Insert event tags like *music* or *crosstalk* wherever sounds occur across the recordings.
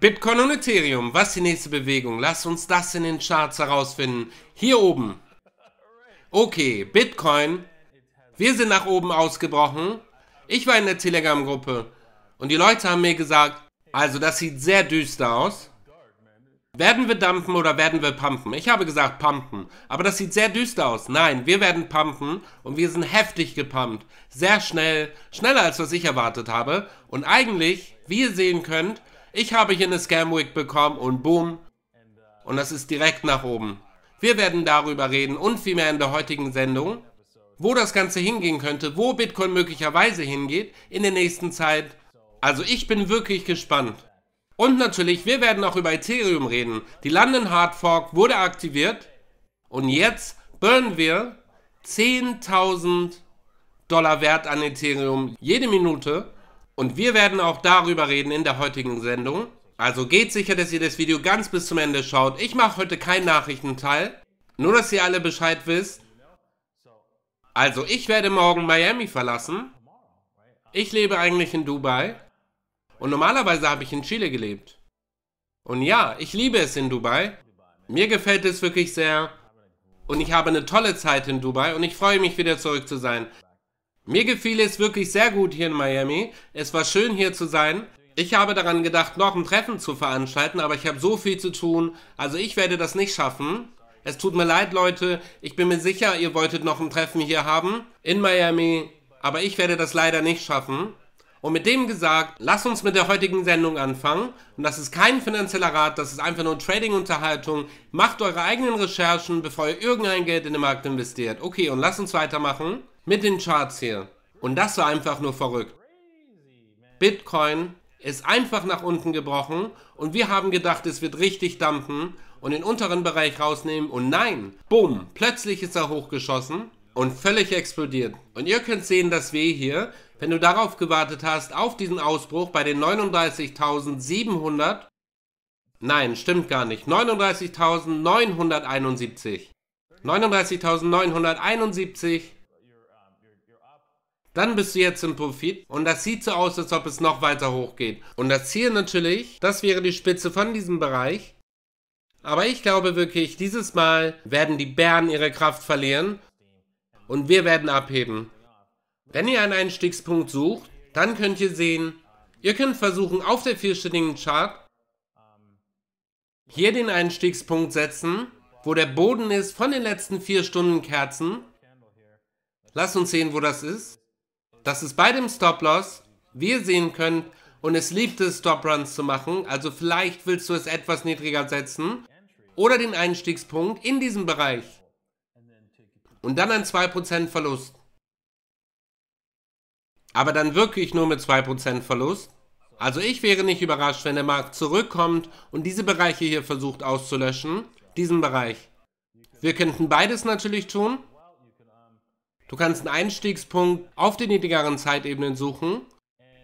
Bitcoin und Ethereum, was die nächste Bewegung? Lass uns das in den Charts herausfinden. Hier oben. Okay, Bitcoin. Wir sind nach oben ausgebrochen. Ich war in der Telegram-Gruppe und die Leute haben mir gesagt, also das sieht sehr düster aus. Werden wir dumpen oder werden wir pumpen? Ich habe gesagt pumpen, aber das sieht sehr düster aus. Nein, wir werden pumpen und wir sind heftig gepumpt. Sehr schnell, schneller als was ich erwartet habe. Und eigentlich, wie ihr sehen könnt, ich habe hier eine Scamwig bekommen und boom. Und das ist direkt nach oben. Wir werden darüber reden und viel mehr in der heutigen Sendung, wo das Ganze hingehen könnte, wo Bitcoin möglicherweise hingeht in der nächsten Zeit. Also ich bin wirklich gespannt. Und natürlich, wir werden auch über Ethereum reden. Die London Hard Fork wurde aktiviert und jetzt burnen wir 10.000 Dollar Wert an Ethereum jede Minute und wir werden auch darüber reden in der heutigen Sendung. Also geht sicher, dass ihr das Video ganz bis zum Ende schaut. Ich mache heute keinen Nachrichtenteil. Nur, dass ihr alle Bescheid wisst. Also ich werde morgen Miami verlassen. Ich lebe eigentlich in Dubai. Und normalerweise habe ich in Chile gelebt. Und ja, ich liebe es in Dubai. Mir gefällt es wirklich sehr. Und ich habe eine tolle Zeit in Dubai und ich freue mich wieder zurück zu sein. Mir gefiel es wirklich sehr gut hier in Miami. Es war schön hier zu sein. Ich habe daran gedacht, noch ein Treffen zu veranstalten, aber ich habe so viel zu tun. Also ich werde das nicht schaffen. Es tut mir leid, Leute. Ich bin mir sicher, ihr wolltet noch ein Treffen hier haben in Miami, aber ich werde das leider nicht schaffen. Und mit dem gesagt, lass uns mit der heutigen Sendung anfangen. Und das ist kein finanzieller Rat, das ist einfach nur Trading-Unterhaltung. Macht eure eigenen Recherchen, bevor ihr irgendein Geld in den Markt investiert. Okay, und lasst uns weitermachen mit den Charts hier. Und das war einfach nur verrückt. Bitcoin ist einfach nach unten gebrochen und wir haben gedacht, es wird richtig dumpen und den unteren Bereich rausnehmen und nein, boom, plötzlich ist er hochgeschossen und völlig explodiert. Und ihr könnt sehen, dass wir hier, wenn du darauf gewartet hast, auf diesen Ausbruch bei den 39.700, nein, stimmt gar nicht, 39.971, 39.971 dann bist du jetzt im Profit und das sieht so aus, als ob es noch weiter hochgeht. Und das Ziel natürlich, das wäre die Spitze von diesem Bereich. Aber ich glaube wirklich, dieses Mal werden die Bären ihre Kraft verlieren und wir werden abheben. Wenn ihr einen Einstiegspunkt sucht, dann könnt ihr sehen, ihr könnt versuchen auf der vierstelligen Chart hier den Einstiegspunkt setzen, wo der Boden ist von den letzten vier Stunden Kerzen. Lass uns sehen, wo das ist dass es bei dem Stop-Loss wir sehen können und es liebt es, Stop-Runs zu machen, also vielleicht willst du es etwas niedriger setzen oder den Einstiegspunkt in diesem Bereich und dann ein 2% Verlust. Aber dann wirklich nur mit 2% Verlust. Also ich wäre nicht überrascht, wenn der Markt zurückkommt und diese Bereiche hier versucht auszulöschen, diesen Bereich. Wir könnten beides natürlich tun, Du kannst einen Einstiegspunkt auf den niedrigeren Zeitebenen suchen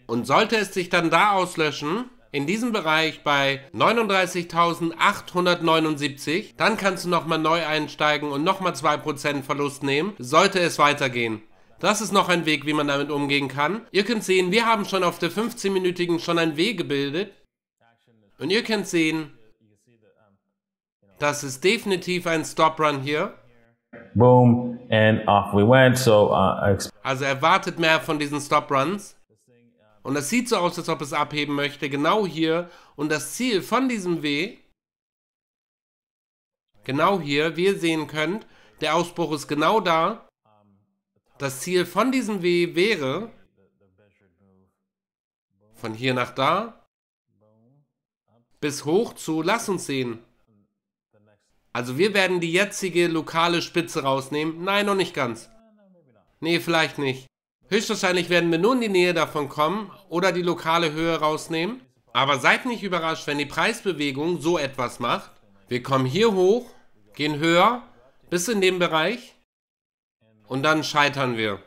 und sollte es sich dann da auslöschen, in diesem Bereich bei 39.879, dann kannst du nochmal neu einsteigen und nochmal 2% Verlust nehmen, sollte es weitergehen. Das ist noch ein Weg, wie man damit umgehen kann. Ihr könnt sehen, wir haben schon auf der 15-minütigen schon einen Weg gebildet. Und ihr könnt sehen, das ist definitiv ein Stop-Run hier boom, and off we went. So, uh, also erwartet mehr von diesen Stop Runs. Und das sieht so aus, als ob es abheben möchte, genau hier. Und das Ziel von diesem W, genau hier, wie ihr sehen könnt, der Ausbruch ist genau da. Das Ziel von diesem W wäre, von hier nach da, bis hoch zu, lass uns sehen, also wir werden die jetzige lokale Spitze rausnehmen. Nein, noch nicht ganz. Nee, vielleicht nicht. Höchstwahrscheinlich werden wir nur in die Nähe davon kommen oder die lokale Höhe rausnehmen. Aber seid nicht überrascht, wenn die Preisbewegung so etwas macht. Wir kommen hier hoch, gehen höher, bis in den Bereich und dann scheitern wir.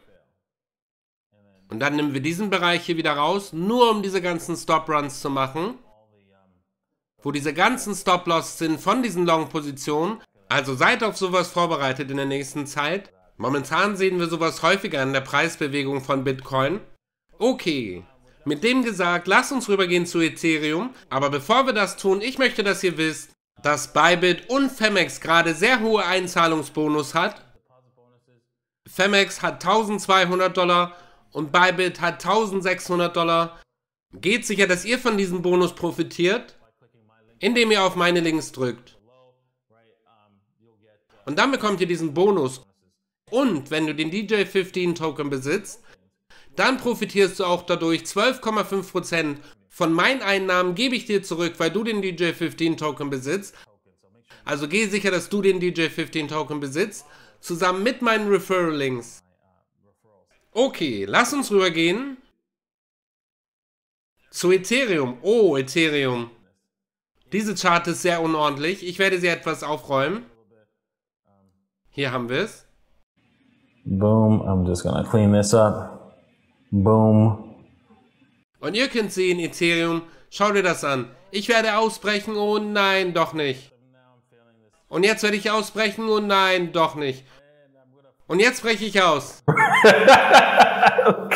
Und dann nehmen wir diesen Bereich hier wieder raus, nur um diese ganzen Stop-Runs zu machen wo diese ganzen Stop-Loss sind von diesen Long-Positionen. Also seid auf sowas vorbereitet in der nächsten Zeit. Momentan sehen wir sowas häufiger in der Preisbewegung von Bitcoin. Okay, mit dem gesagt, lasst uns rübergehen zu Ethereum. Aber bevor wir das tun, ich möchte, dass ihr wisst, dass Bybit und Femex gerade sehr hohe Einzahlungsbonus hat. Femex hat 1200 Dollar und Bybit hat 1600 Dollar. Geht sicher, dass ihr von diesem Bonus profitiert indem ihr auf meine Links drückt. Und dann bekommt ihr diesen Bonus. Und wenn du den DJ15 Token besitzt, dann profitierst du auch dadurch 12,5% von meinen Einnahmen gebe ich dir zurück, weil du den DJ15 Token besitzt. Also geh sicher, dass du den DJ15 Token besitzt, zusammen mit meinen Referral Links. Okay, lass uns rübergehen zu Ethereum. Oh, Ethereum. Diese Chart ist sehr unordentlich. Ich werde sie etwas aufräumen. Hier haben wir es. Boom, I'm just gonna clean this up. Boom. Und ihr könnt sehen, Ethereum, schau dir das an. Ich werde ausbrechen, oh nein, doch nicht. Und jetzt werde ich ausbrechen, oh nein, doch nicht. Und jetzt breche ich aus. *laughs* up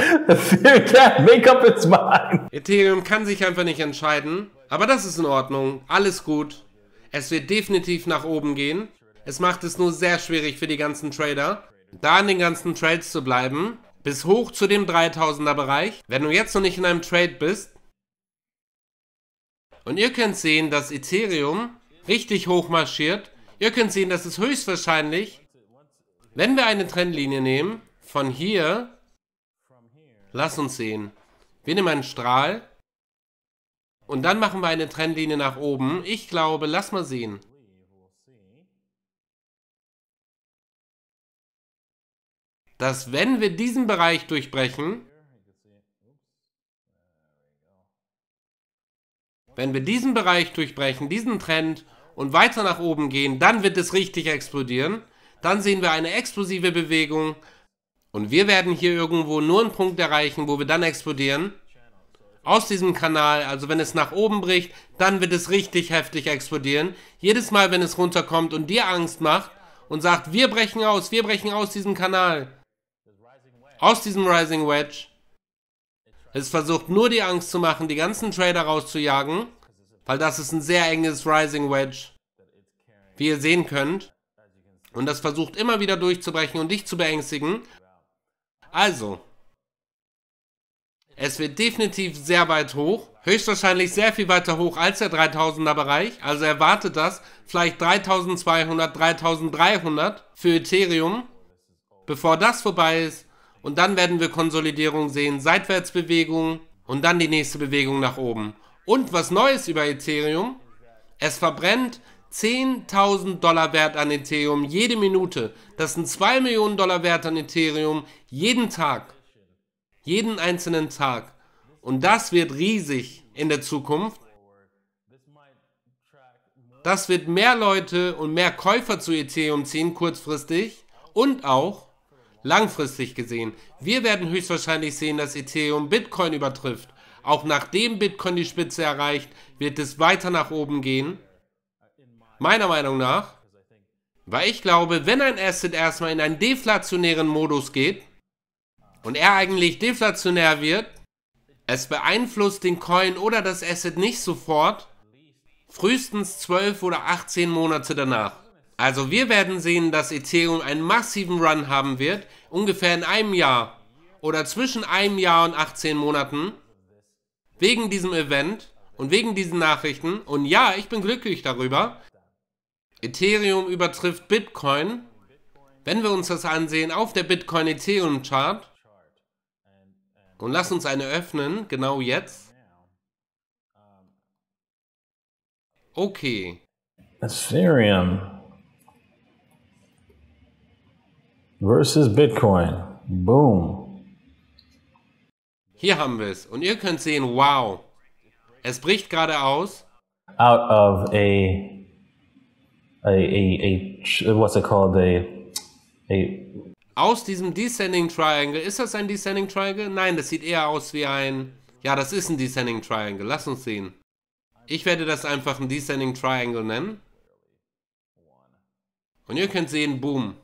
Ethereum kann sich einfach nicht entscheiden. Aber das ist in Ordnung. Alles gut. Es wird definitiv nach oben gehen. Es macht es nur sehr schwierig für die ganzen Trader, da an den ganzen Trades zu bleiben. Bis hoch zu dem 3000er Bereich. Wenn du jetzt noch nicht in einem Trade bist. Und ihr könnt sehen, dass Ethereum richtig hoch marschiert. Ihr könnt sehen, dass es höchstwahrscheinlich, wenn wir eine Trendlinie nehmen, von hier, lass uns sehen. Wir nehmen einen Strahl und dann machen wir eine Trendlinie nach oben. Ich glaube, lass mal sehen. Dass wenn wir diesen Bereich durchbrechen, wenn wir diesen Bereich durchbrechen, diesen Trend und weiter nach oben gehen, dann wird es richtig explodieren. Dann sehen wir eine explosive Bewegung und wir werden hier irgendwo nur einen Punkt erreichen, wo wir dann explodieren aus diesem Kanal, also wenn es nach oben bricht, dann wird es richtig heftig explodieren. Jedes Mal, wenn es runterkommt und dir Angst macht und sagt, wir brechen aus, wir brechen aus diesem Kanal, aus diesem Rising Wedge. Es versucht nur die Angst zu machen, die ganzen Trader rauszujagen, weil das ist ein sehr enges Rising Wedge, wie ihr sehen könnt. Und das versucht immer wieder durchzubrechen und dich zu beängstigen. Also, es wird definitiv sehr weit hoch, höchstwahrscheinlich sehr viel weiter hoch als der 3000er Bereich. Also erwartet das vielleicht 3200, 3300 für Ethereum, bevor das vorbei ist. Und dann werden wir Konsolidierung sehen, Seitwärtsbewegungen und dann die nächste Bewegung nach oben. Und was Neues über Ethereum, es verbrennt 10.000 Dollar Wert an Ethereum jede Minute. Das sind 2 Millionen Dollar Wert an Ethereum jeden Tag jeden einzelnen Tag. Und das wird riesig in der Zukunft. Das wird mehr Leute und mehr Käufer zu Ethereum ziehen, kurzfristig und auch langfristig gesehen. Wir werden höchstwahrscheinlich sehen, dass Ethereum Bitcoin übertrifft. Auch nachdem Bitcoin die Spitze erreicht, wird es weiter nach oben gehen. Meiner Meinung nach. Weil ich glaube, wenn ein Asset erstmal in einen deflationären Modus geht, und er eigentlich deflationär wird, es beeinflusst den Coin oder das Asset nicht sofort, frühestens 12 oder 18 Monate danach. Also wir werden sehen, dass Ethereum einen massiven Run haben wird, ungefähr in einem Jahr oder zwischen einem Jahr und 18 Monaten, wegen diesem Event und wegen diesen Nachrichten. Und ja, ich bin glücklich darüber. Ethereum übertrifft Bitcoin, wenn wir uns das ansehen, auf der Bitcoin-Ethereum-Chart. Und lass uns eine öffnen, genau jetzt. Okay. Ethereum versus Bitcoin. Boom. Hier haben wir es. Und ihr könnt sehen, wow. Es bricht gerade aus. Out of a, a, a, a, what's it called? A, a aus diesem Descending Triangle. Ist das ein Descending Triangle? Nein, das sieht eher aus wie ein... Ja, das ist ein Descending Triangle. Lass uns sehen. Ich werde das einfach ein Descending Triangle nennen. Und ihr könnt sehen, boom.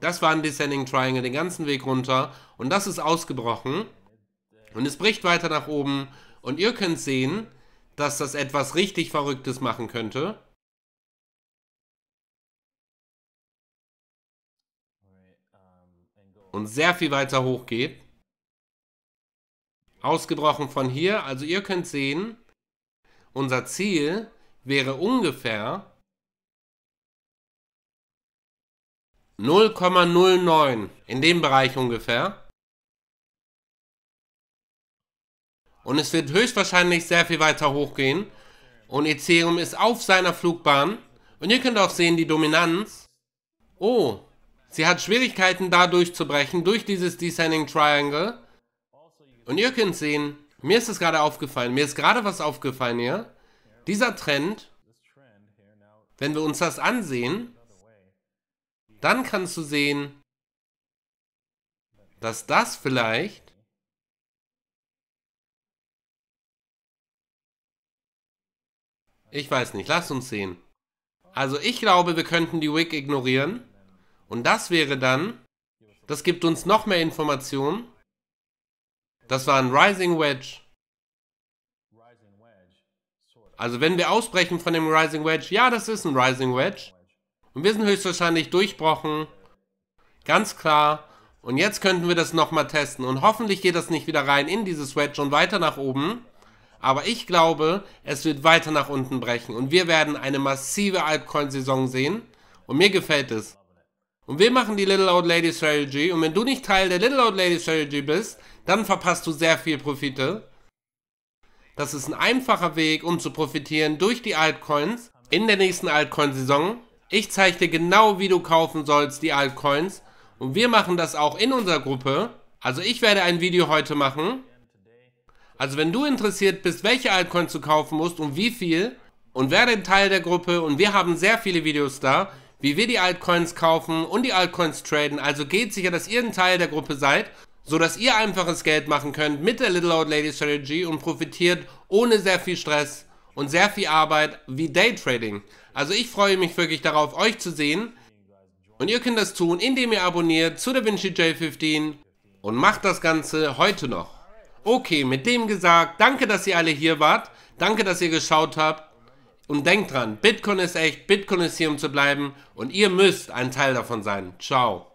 Das war ein Descending Triangle den ganzen Weg runter. Und das ist ausgebrochen. Und es bricht weiter nach oben. Und ihr könnt sehen, dass das etwas richtig Verrücktes machen könnte. und sehr viel weiter hoch geht. Ausgebrochen von hier, also ihr könnt sehen, unser Ziel wäre ungefähr 0,09 in dem Bereich ungefähr. Und es wird höchstwahrscheinlich sehr viel weiter hochgehen. Und Ethereum ist auf seiner Flugbahn. Und ihr könnt auch sehen, die Dominanz. Oh, Sie hat Schwierigkeiten da durchzubrechen, durch dieses Descending Triangle. Und ihr könnt sehen, mir ist es gerade aufgefallen, mir ist gerade was aufgefallen hier. Dieser Trend, wenn wir uns das ansehen, dann kannst du sehen, dass das vielleicht Ich weiß nicht, lass uns sehen. Also ich glaube, wir könnten die Wig ignorieren. Und das wäre dann, das gibt uns noch mehr Informationen. Das war ein Rising Wedge. Also wenn wir ausbrechen von dem Rising Wedge, ja, das ist ein Rising Wedge. Und wir sind höchstwahrscheinlich durchbrochen. Ganz klar. Und jetzt könnten wir das nochmal testen. Und hoffentlich geht das nicht wieder rein in dieses Wedge und weiter nach oben. Aber ich glaube, es wird weiter nach unten brechen. Und wir werden eine massive Altcoin-Saison sehen. Und mir gefällt es. Und wir machen die Little Old Lady Strategy. Und wenn du nicht Teil der Little Old Lady Strategy bist, dann verpasst du sehr viel Profite. Das ist ein einfacher Weg, um zu profitieren durch die Altcoins in der nächsten Altcoin-Saison. Ich zeige dir genau, wie du kaufen sollst, die Altcoins. Und wir machen das auch in unserer Gruppe. Also ich werde ein Video heute machen. Also wenn du interessiert bist, welche Altcoins du kaufen musst und wie viel und werde Teil der Gruppe und wir haben sehr viele Videos da, wie wir die Altcoins kaufen und die Altcoins traden. Also geht sicher, dass ihr ein Teil der Gruppe seid, sodass ihr einfaches Geld machen könnt mit der Little Old Lady Strategy und profitiert ohne sehr viel Stress und sehr viel Arbeit wie Daytrading. Also ich freue mich wirklich darauf, euch zu sehen. Und ihr könnt das tun, indem ihr abonniert zu DaVinci J15 und macht das Ganze heute noch. Okay, mit dem gesagt, danke, dass ihr alle hier wart. Danke, dass ihr geschaut habt. Und denkt dran, Bitcoin ist echt, Bitcoin ist hier, um zu bleiben und ihr müsst ein Teil davon sein. Ciao.